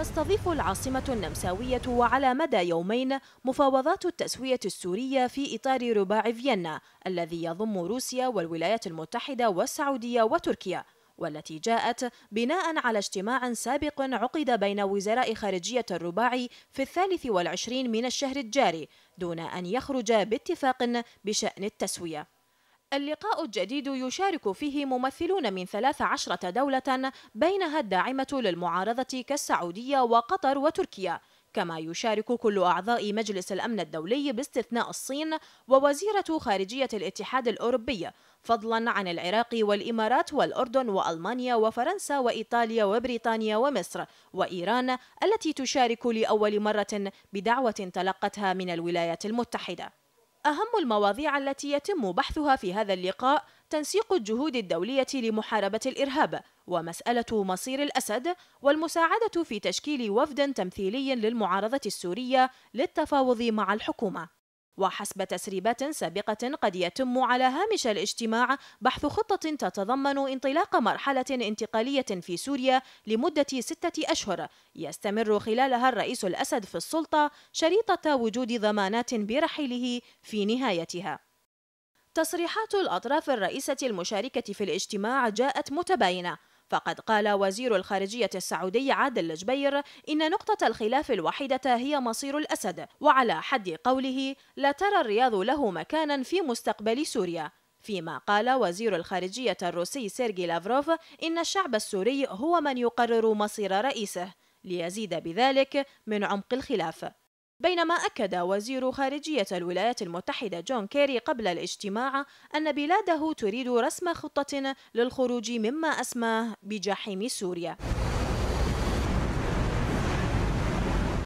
تستضيف العاصمة النمساوية وعلى مدى يومين مفاوضات التسوية السورية في إطار رباع فيينا الذي يضم روسيا والولايات المتحدة والسعودية وتركيا والتي جاءت بناء على اجتماع سابق عقد بين وزراء خارجية الرباع في الثالث والعشرين من الشهر الجاري دون أن يخرج باتفاق بشأن التسوية اللقاء الجديد يشارك فيه ممثلون من 13 دولة بينها الداعمة للمعارضة كالسعودية وقطر وتركيا كما يشارك كل أعضاء مجلس الأمن الدولي باستثناء الصين ووزيرة خارجية الاتحاد الأوروبي فضلا عن العراق والإمارات والأردن وألمانيا وفرنسا وإيطاليا وبريطانيا ومصر وإيران التي تشارك لأول مرة بدعوة تلقتها من الولايات المتحدة أهم المواضيع التي يتم بحثها في هذا اللقاء تنسيق الجهود الدولية لمحاربة الإرهاب ومسألة مصير الأسد والمساعدة في تشكيل وفد تمثيلي للمعارضة السورية للتفاوض مع الحكومة وحسب تسريبات سابقة قد يتم على هامش الاجتماع بحث خطة تتضمن انطلاق مرحلة انتقالية في سوريا لمدة ستة أشهر يستمر خلالها الرئيس الأسد في السلطة شريطة وجود ضمانات برحيله في نهايتها تصريحات الأطراف الرئيسة المشاركة في الاجتماع جاءت متباينة فقد قال وزير الخارجية السعودي عادل الجبير إن نقطة الخلاف الوحيدة هي مصير الأسد وعلى حد قوله لا ترى الرياض له مكانا في مستقبل سوريا فيما قال وزير الخارجية الروسي سيرجي لافروف إن الشعب السوري هو من يقرر مصير رئيسه ليزيد بذلك من عمق الخلاف بينما أكد وزير خارجية الولايات المتحدة جون كيري قبل الاجتماع أن بلاده تريد رسم خطة للخروج مما أسماه بجحيم سوريا